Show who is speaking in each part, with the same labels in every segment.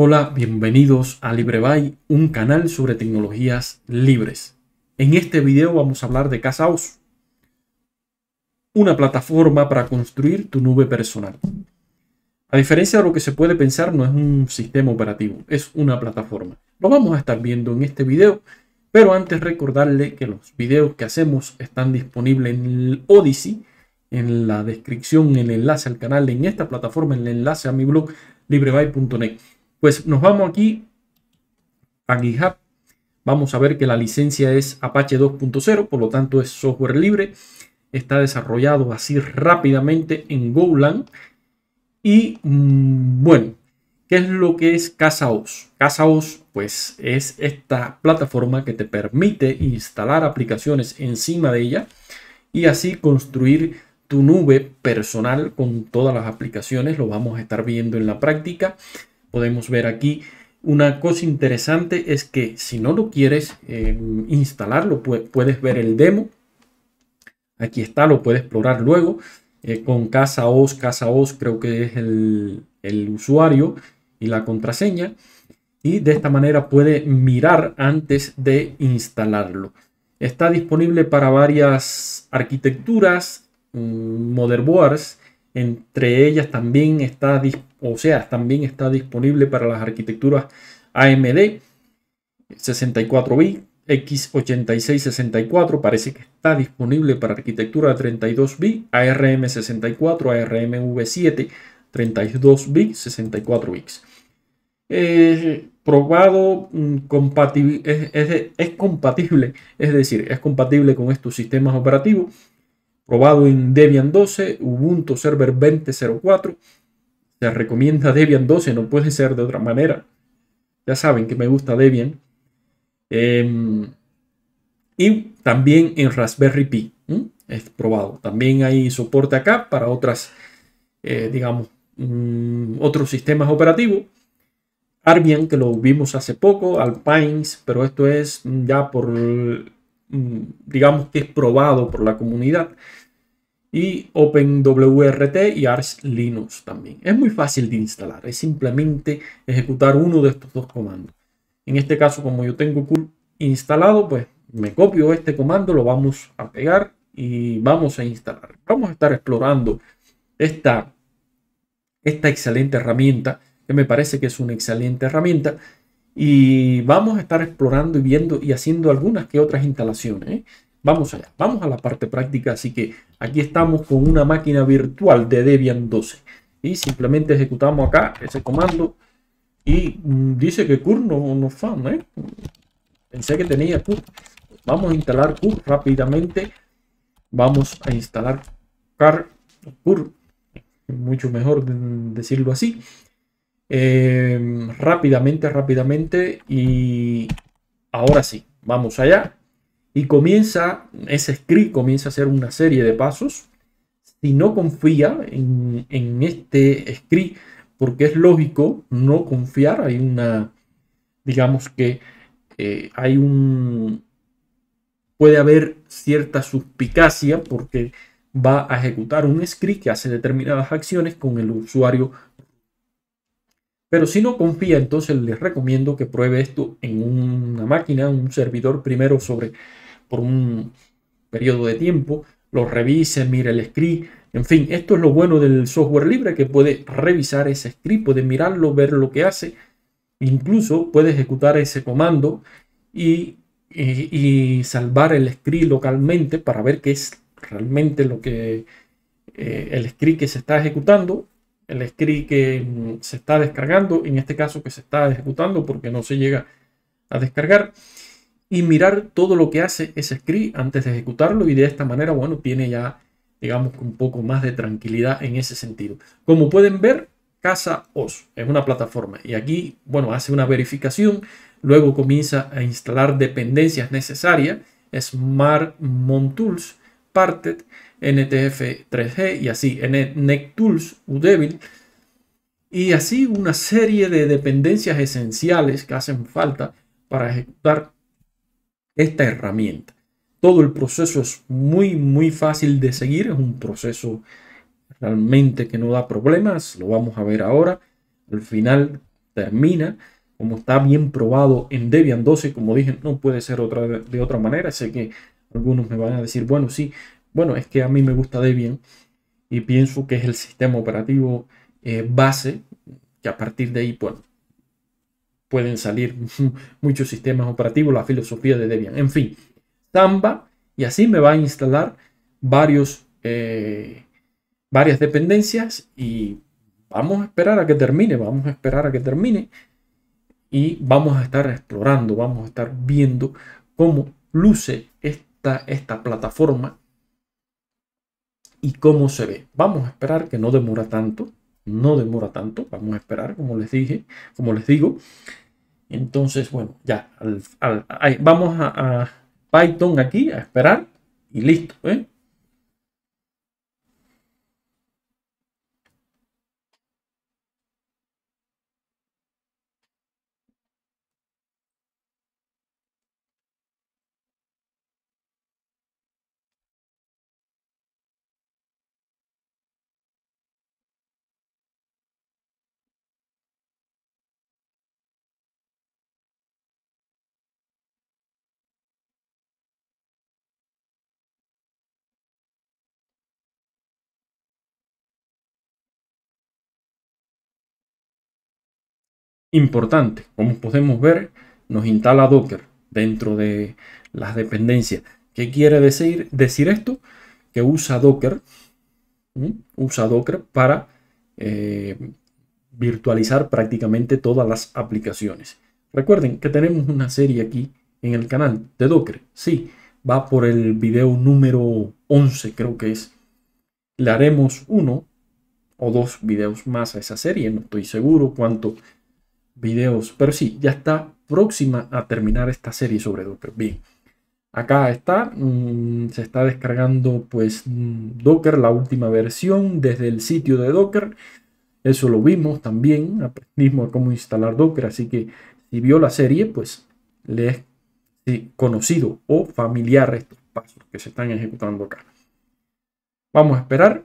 Speaker 1: Hola, bienvenidos a LibreBay, un canal sobre tecnologías libres. En este video vamos a hablar de Casaos, una plataforma para construir tu nube personal. A diferencia de lo que se puede pensar, no es un sistema operativo, es una plataforma. Lo vamos a estar viendo en este video, pero antes recordarle que los videos que hacemos están disponibles en el Odyssey, en la descripción, en el enlace al canal, en esta plataforma, en el enlace a mi blog libreby.net. Pues nos vamos aquí a GitHub. Vamos a ver que la licencia es Apache 2.0, por lo tanto es software libre. Está desarrollado así rápidamente en Golang. Y mm, bueno, ¿Qué es lo que es CasaOS? CasaOS, pues, es esta plataforma que te permite instalar aplicaciones encima de ella y así construir tu nube personal con todas las aplicaciones. Lo vamos a estar viendo en la práctica podemos ver aquí. Una cosa interesante es que si no lo quieres eh, instalarlo, puedes ver el demo. Aquí está, lo puedes explorar luego. Eh, con casa os, casa os creo que es el, el usuario y la contraseña. Y de esta manera puede mirar antes de instalarlo. Está disponible para varias arquitecturas, mm, motherboards entre ellas también está, o sea, también está disponible para las arquitecturas AMD 64 b x X86-64, parece que está disponible para arquitectura 32 b ARM64, ARMv7, 32 b 64 b probado mm, es, compatible, es decir, es compatible con estos sistemas operativos probado en Debian 12, Ubuntu Server 20.04. Se recomienda Debian 12, no puede ser de otra manera. Ya saben que me gusta Debian. Em, y también en Raspberry Pi. Es probado. También hay soporte acá para otras, eh, digamos, mm, otros sistemas operativos. Arbian, que lo vimos hace poco, Alpines, pero esto es ya por Mm, digamos que es probado por la comunidad. Y OpenWRT y Arch Linux también. Es muy fácil de instalar, es simplemente ejecutar uno de estos dos comandos. En este caso, como yo tengo cool instalado, pues me copio este comando, lo vamos a pegar y vamos a instalar. Vamos a estar explorando esta, esta excelente herramienta, que me parece que es una excelente herramienta y vamos a estar explorando y viendo y haciendo algunas que otras instalaciones. ¿eh? Vamos allá, vamos a la parte práctica. Así que aquí estamos con una máquina virtual de Debian 12. Y simplemente ejecutamos acá ese comando. Y mm, dice que CUR no, nos fan, ¿eh? Pensé que tenía CUR. Vamos a instalar CUR rápidamente. Vamos a instalar CAR, CUR. Mucho mejor decirlo así. Em, rápidamente, rápidamente. Y ahora sí, vamos allá. Y comienza, ese script comienza a hacer una serie de pasos. Si no confía en, este script, porque es lógico no confiar, hay una, digamos que eh, hay un, puede haber cierta suspicacia porque va a ejecutar un script que hace determinadas acciones con el usuario pero si no confía, entonces les recomiendo que pruebe esto en una máquina, un servidor primero sobre por un periodo de tiempo, lo revise, mire el script, en fin, esto es lo bueno del software libre que puede revisar ese script, puede mirarlo, ver lo que hace, incluso puede ejecutar ese comando y, y, salvar el script localmente para ver qué es realmente lo que eh, el script que se está ejecutando el script que mm, se está descargando, en este caso que se está ejecutando porque no se llega a descargar, y mirar todo lo que hace ese script antes de ejecutarlo y de esta manera, bueno, tiene ya, digamos, un poco más de tranquilidad en ese sentido. Como pueden ver, Casa OS es una plataforma y aquí, bueno, hace una verificación, luego comienza a instalar dependencias necesarias, Smart Montools, Parted, NTF3G y así, NetTools, UDevil, y así una serie de dependencias esenciales que hacen falta para ejecutar esta herramienta. Todo el proceso es muy, muy fácil de seguir, es un proceso realmente que no da problemas, lo vamos a ver ahora. Al final termina, como está bien probado en Debian 12, como dije, no puede ser otra, de otra manera. Sé que algunos me van a decir, bueno, sí, bueno, es que a mí me gusta Debian y pienso que es el sistema operativo eh, base, que a partir de ahí, pues, pueden salir muchos sistemas operativos, la filosofía de Debian, en fin, Samba, y así me va a instalar varios, eh, varias dependencias y vamos a esperar a que termine, vamos a esperar a que termine y vamos a estar explorando, vamos a estar viendo cómo luce esta, esta plataforma y cómo se ve. Vamos a esperar que no demora tanto, no demora tanto, vamos a esperar, como les dije, como les digo. Entonces, bueno, ya, vamos a, Python aquí a esperar y listo. ¿eh? importante. Como podemos ver, nos instala Docker dentro de las dependencias. ¿Qué quiere decir, decir esto? Que usa Docker, usa Docker para eh, virtualizar prácticamente todas las aplicaciones. Recuerden que tenemos una serie aquí en el canal de Docker. Sí, va por el video número 11, creo que es. Le haremos uno o dos videos más a esa serie, no estoy seguro cuánto videos. Pero sí, ya está próxima a terminar esta serie sobre Docker. Bien, acá está, mm, se está descargando pues mm, Docker, la última versión desde el sitio de Docker. Eso lo vimos también, aprendimos cómo instalar Docker, así que si vio la serie, pues le es eh, conocido o familiar estos pasos que se están ejecutando acá. Vamos a esperar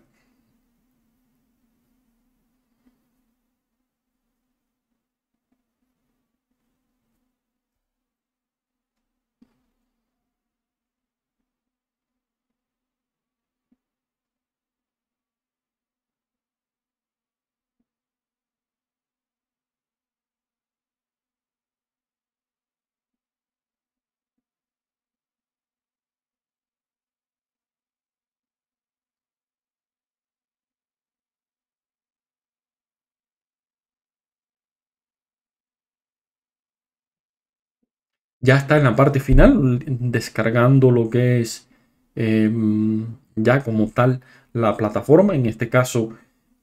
Speaker 1: ya está en la parte final descargando lo que es em, ya como tal la plataforma, en este caso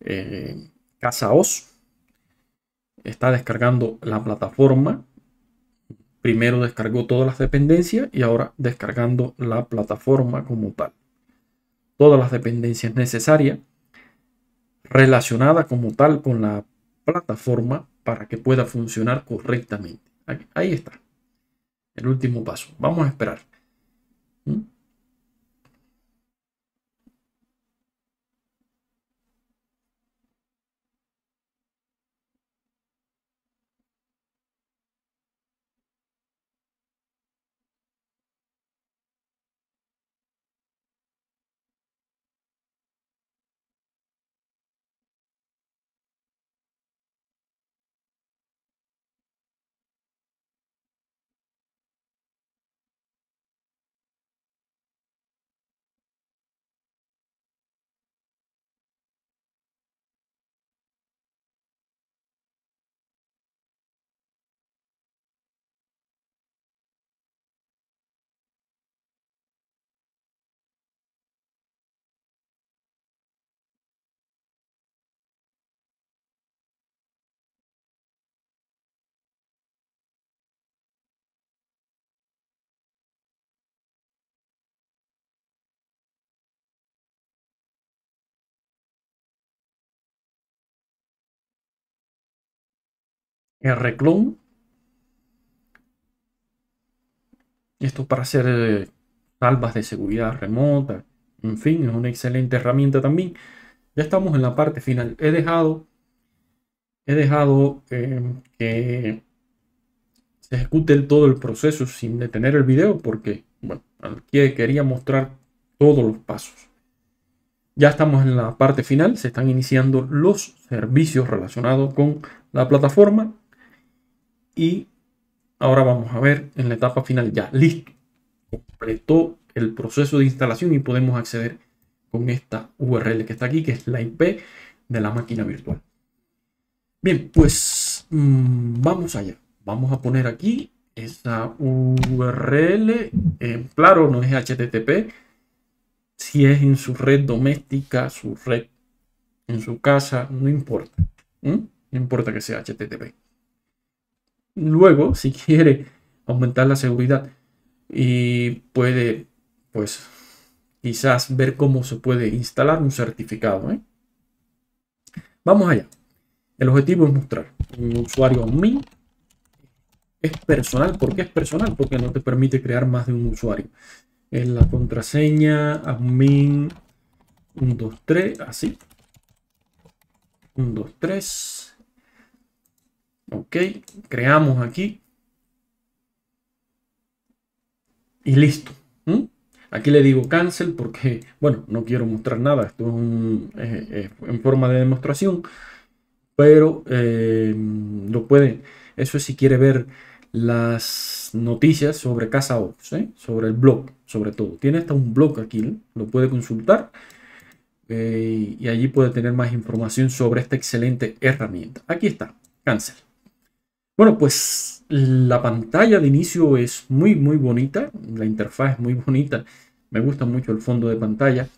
Speaker 1: eh, CasaOS Está descargando la plataforma. Primero descargó todas las dependencias y ahora descargando la plataforma como tal. Todas las dependencias necesarias relacionadas como tal con la plataforma para que pueda funcionar correctamente. Ahí está. El último paso. Vamos a esperar. ¿Mm? rclone. Esto para hacer eh, salvas de seguridad remota. En fin, es una excelente herramienta también. Ya estamos en la parte final. He dejado, he dejado em, que se ejecute todo el proceso sin detener el video porque, bueno, aquí quería mostrar todos los pasos. Ya estamos en la parte final, se están iniciando los servicios relacionados con la plataforma y ahora vamos a ver en la etapa final ya, listo, completó el proceso de instalación y podemos acceder con esta URL que está aquí, que es la IP de la máquina virtual. Bien, pues mm, vamos allá. Vamos a poner aquí esa URL. En claro, no es HTTP. Si es en su red doméstica, su red en su casa, no importa. No importa que sea HTTP luego, si quiere aumentar la seguridad y puede, pues, quizás ver cómo se puede instalar un certificado. ¿eh? Vamos allá. El objetivo es mostrar un usuario admin. Es personal. ¿Por qué es personal? Porque no te permite crear más de un usuario. En la contraseña admin 123, así. 123. Ok, creamos aquí. Y listo. Aquí le digo cancel porque, bueno, no quiero mostrar nada. Esto es, en forma de demostración. Pero eh, lo puede, Eso es si quiere ver las noticias sobre Casa Ops, ¿eh? sobre el blog, sobre todo. Tiene hasta un blog aquí, ¿eh? lo puede consultar. y allí puede tener más información sobre esta excelente herramienta. Aquí está, cancel. Bueno, pues la pantalla de inicio es muy, muy bonita. La interfaz es muy bonita. Me gusta mucho el fondo de pantalla.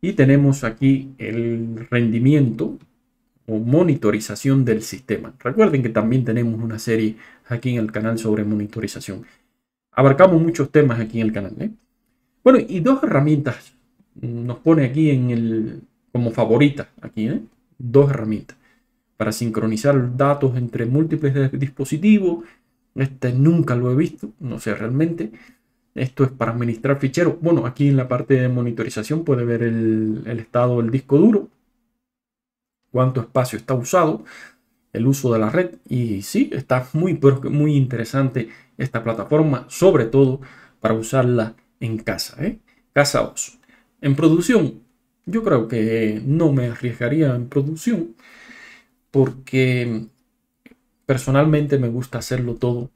Speaker 1: Y tenemos aquí el rendimiento o monitorización del sistema. Recuerden que también tenemos una serie aquí en el canal sobre monitorización. Abarcamos muchos temas aquí en el canal. ¿eh? Bueno, y dos herramientas nos pone aquí en el, como favorita. Aquí, ¿eh? dos herramientas para sincronizar datos entre múltiples dispositivos. Este nunca lo he visto, no sé realmente. Esto es para administrar ficheros. Bueno, aquí en la parte de monitorización puede ver el, estado del disco duro, cuánto espacio está usado, el uso de la red. Y sí, está muy, muy interesante esta plataforma, sobre todo para usarla en casa. ¿eh? Casa OS. En producción, yo creo que no me arriesgaría en producción porque personalmente me gusta hacerlo todo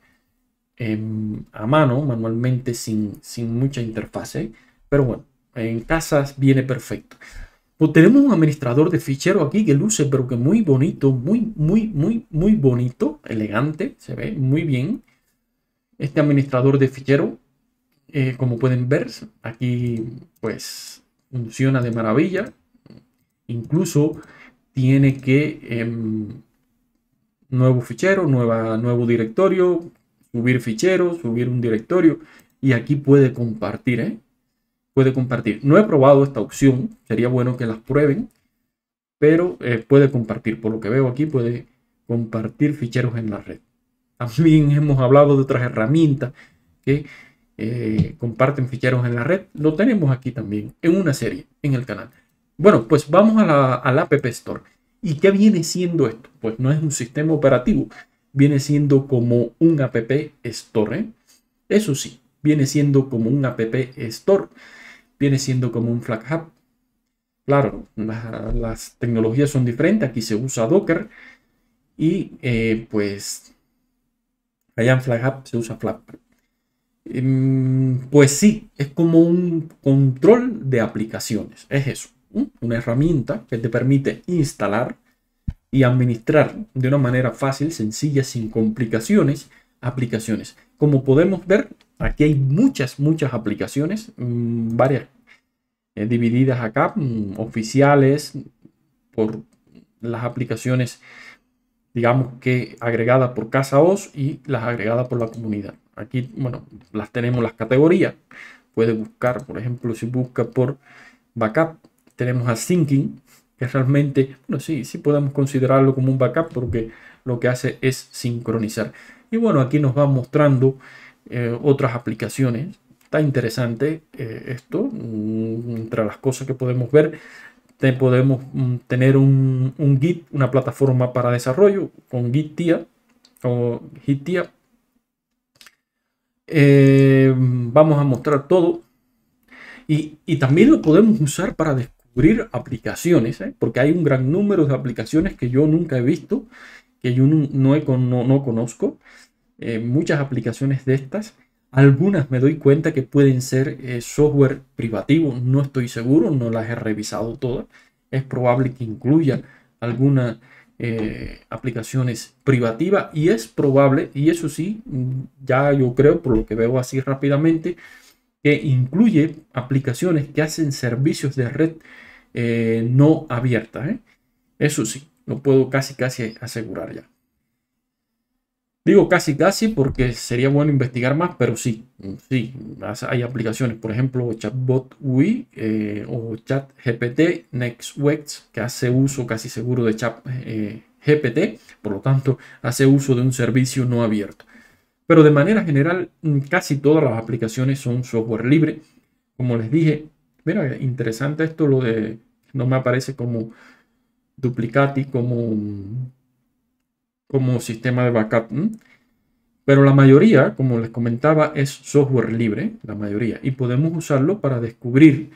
Speaker 1: em, a mano, manualmente, sin, sin mucha interfase. Pero bueno, en casas viene perfecto. Pues tenemos un administrador de fichero aquí que luce, pero que muy bonito, muy, muy, muy, muy bonito, elegante, se ve muy bien. Este administrador de fichero, eh, como pueden ver, aquí pues funciona de maravilla. Incluso tiene que em, nuevo fichero, nueva, nuevo directorio, subir ficheros, subir un directorio y aquí puede compartir, ¿eh? puede compartir. No he probado esta opción, sería bueno que las prueben, pero eh, puede compartir. Por lo que veo aquí puede compartir ficheros en la red. También hemos hablado de otras herramientas que eh, comparten ficheros en la red. Lo tenemos aquí también en una serie en el canal. Bueno, pues vamos a la, App Store. ¿Y qué viene siendo esto? Pues no es un sistema operativo, viene siendo como un App Store. Eso sí, viene siendo como un App Store, viene siendo como un Flag Hub. Claro, las tecnologías son diferentes, aquí se usa Docker y eh, pues allá en Flag Hub se usa flag. Em, pues sí, es como un control de aplicaciones, es eso una herramienta que te permite instalar y administrar de una manera fácil, sencilla, sin complicaciones, aplicaciones. Como podemos ver, aquí hay muchas, muchas aplicaciones, mm, varias eh, divididas acá, mm, oficiales, por las aplicaciones, digamos que agregadas por Casa Oz y las agregadas por la comunidad. Aquí, bueno, las tenemos las categorías. Puede buscar, por ejemplo, si busca por backup, tenemos a Syncing, que realmente, bueno, sí, sí podemos considerarlo como un backup porque lo que hace es sincronizar. Y bueno, aquí nos va mostrando eh, otras aplicaciones. Está interesante eh, esto. Mm, entre las cosas que podemos ver, podemos mm, tener un, Git, una plataforma para desarrollo con Git o eh, vamos a mostrar todo. Y, también lo podemos usar para, después aplicaciones, ¿eh? porque hay un gran número de aplicaciones que yo nunca he visto, que yo no, no, conozco, eh, muchas aplicaciones de estas. Algunas me doy cuenta que pueden ser eh, software privativo, no estoy seguro, no las he revisado todas. Es probable que incluya algunas aplicaciones privativas y es probable, y eso sí, ya yo creo por lo que veo así rápidamente, que incluye aplicaciones que hacen servicios de red eh, no abierta. ¿eh? Eso sí, lo puedo casi casi asegurar ya. Digo casi casi porque sería bueno investigar más, pero sí, sí, hay aplicaciones, por ejemplo, Chatbot UI eh, o ChatGPT NextWex, que hace uso casi seguro de ChatGPT, eh, por lo tanto, hace uso de un servicio no abierto. Pero de manera general, mm, casi todas las aplicaciones son software libre. Como les dije, mira, interesante esto lo de no me aparece como duplicati, como, como sistema de backup. Pero la mayoría, como les comentaba, es software libre, la mayoría. Y podemos usarlo para descubrir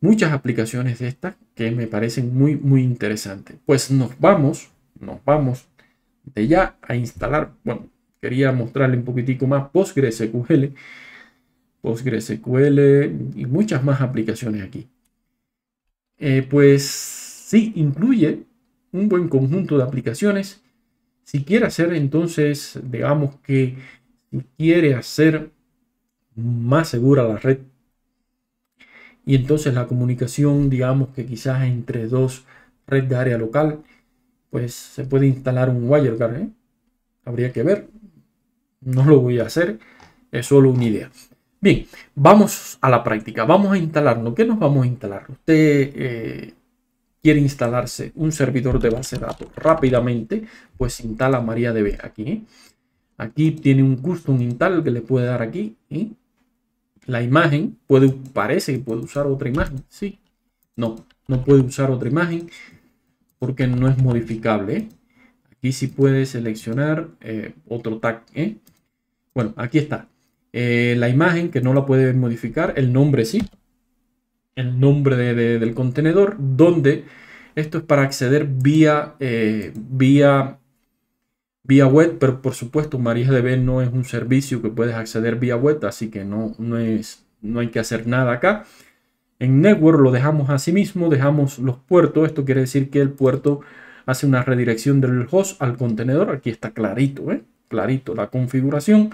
Speaker 1: muchas aplicaciones de estas que me parecen muy, muy interesantes. Pues nos vamos, nos vamos de ya a instalar. Bueno, quería mostrarle un poquitico más PostgreSQL, PostgreSQL y muchas más aplicaciones aquí. Eh, pues sí, incluye un buen conjunto de aplicaciones. Si quiere hacer entonces, digamos que si quiere hacer más segura la red y entonces la comunicación, digamos que quizás entre dos red de área local, pues se puede instalar un WireGuard. ¿eh? Habría que ver. No lo voy a hacer, es solo una idea. Bien, vamos a la práctica. Vamos a instalarnos. ¿Qué nos vamos a instalar? Usted eh, quiere instalarse un servidor de base de datos rápidamente, pues instala MariaDB aquí. ¿eh? Aquí tiene un custom install que le puede dar aquí. ¿eh? La imagen, puede, parece que puede usar otra imagen. Sí, no, no puede usar otra imagen porque no es modificable. Aquí sí puede seleccionar otro tag. Bueno, aquí está. Eh, la imagen, que no la puede modificar, el nombre sí, el nombre del contenedor, donde esto es para acceder vía, eh, vía, vía web, pero por supuesto MariaDB no es un servicio que puedes acceder vía web, así que no, no, es, no hay que hacer nada acá. En network lo dejamos así mismo, dejamos los puertos, esto quiere decir que el puerto hace una redirección del host al contenedor, aquí está clarito, ¿eh? clarito la configuración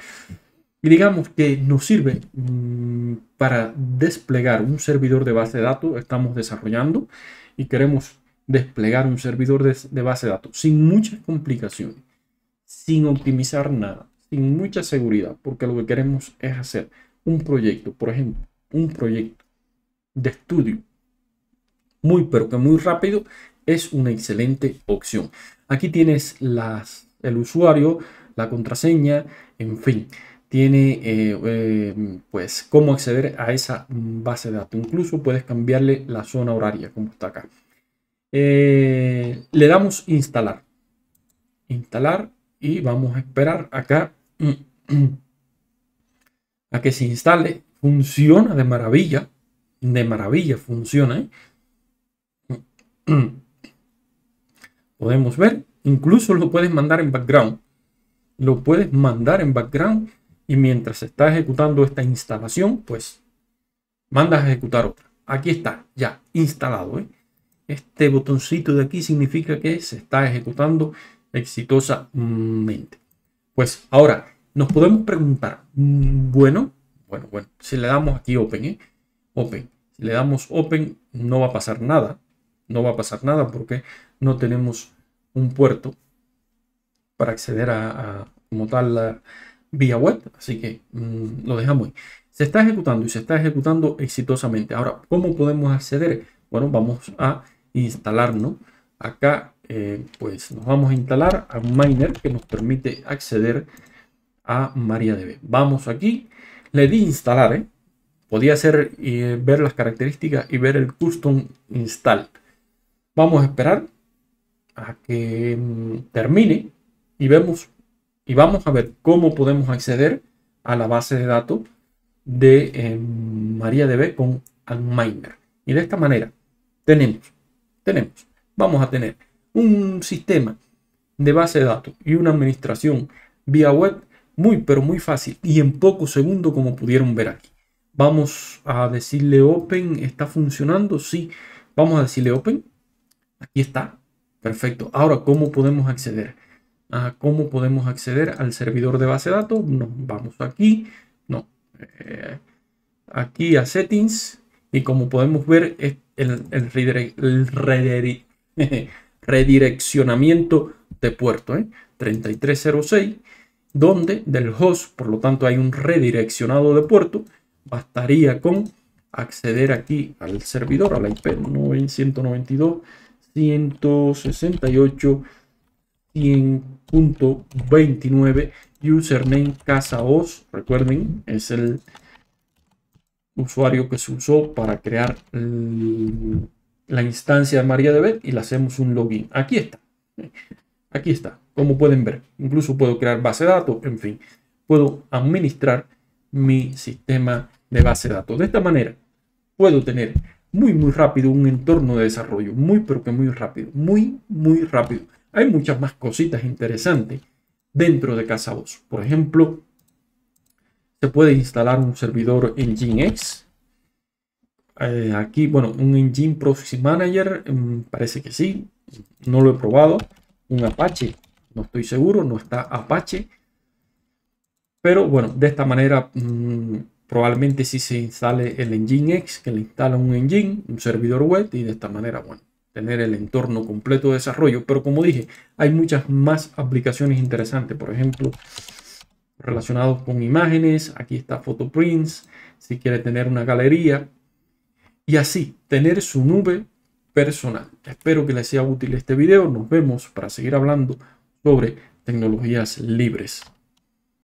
Speaker 1: digamos que nos sirve mm, para desplegar un servidor de base de datos. Estamos desarrollando y queremos desplegar un servidor de, base de datos sin muchas complicaciones, sin optimizar nada, sin mucha seguridad, porque lo que queremos es hacer un proyecto, por ejemplo, un proyecto de estudio muy pero que muy rápido es una excelente opción. Aquí tienes el usuario, la contraseña, en fin tiene eh, eh, pues cómo acceder a esa base de datos. Incluso puedes cambiarle la zona horaria, como está acá. Eh, le damos instalar. Instalar y vamos a esperar acá a que se instale. Funciona de maravilla. De maravilla funciona. Podemos ver. Incluso lo puedes mandar en background. Lo puedes mandar en background y mientras se está ejecutando esta instalación, pues mandas a ejecutar otra. Aquí está, ya instalado. ¿eh? Este botoncito de aquí significa que se está ejecutando exitosamente. Pues ahora nos podemos preguntar, mm, bueno, bueno, bueno, si le damos aquí Open, ¿eh? Open, si le damos Open no va a pasar nada, no va a pasar nada porque no tenemos un puerto para acceder a, a como tal, la vía web, así que mm, lo dejamos ahí. Se está ejecutando y se está ejecutando exitosamente. Ahora, ¿cómo podemos acceder? Bueno, vamos a instalarnos. Acá, eh, pues nos vamos a instalar a un miner que nos permite acceder a MariaDB. Vamos aquí, le di instalar, ¿eh? podía hacer eh, ver las características y ver el custom install. Vamos a esperar a que mm, termine y vemos y vamos a ver cómo podemos acceder a la base de datos de eh, MariaDB con AdMiner. Y de esta manera tenemos, tenemos, vamos a tener un sistema de base de datos y una administración vía web muy pero muy fácil y en pocos segundos como pudieron ver aquí. Vamos a decirle open, ¿está funcionando? Sí, vamos a decirle open. Aquí está, perfecto. Ahora, ¿cómo podemos acceder? cómo podemos acceder al servidor de base de datos. Nos vamos aquí, no, eh, aquí a settings y como podemos ver el, el, redireccionamiento de puerto ¿eh? 3306 donde del host, por lo tanto hay un redireccionado de puerto, bastaría con acceder aquí al servidor, a la IP 168. 100.29 username casaos recuerden es el usuario que se usó para crear la instancia de MariaDB y le hacemos un login aquí está aquí está como pueden ver incluso puedo crear base de datos en fin puedo administrar mi sistema de base de datos de esta manera puedo tener muy muy rápido un entorno de desarrollo muy pero que muy rápido muy muy rápido hay muchas más cositas interesantes dentro de 2. Por ejemplo, se puede instalar un servidor Nginx. Eh, aquí, bueno, un Engine Proxy Manager, mm, parece que sí, no lo he probado. Un Apache, no estoy seguro, no está Apache. Pero bueno, de esta manera mm, probablemente si sí se instale el Nginx, que le instala un engine, un servidor web y de esta manera, bueno, tener el entorno completo de desarrollo, pero como dije, hay muchas más aplicaciones interesantes, por ejemplo, relacionados con imágenes, aquí está Photoprints, si quiere tener una galería, y así, tener su nube personal. Espero que les sea útil este video, nos vemos para seguir hablando sobre tecnologías libres.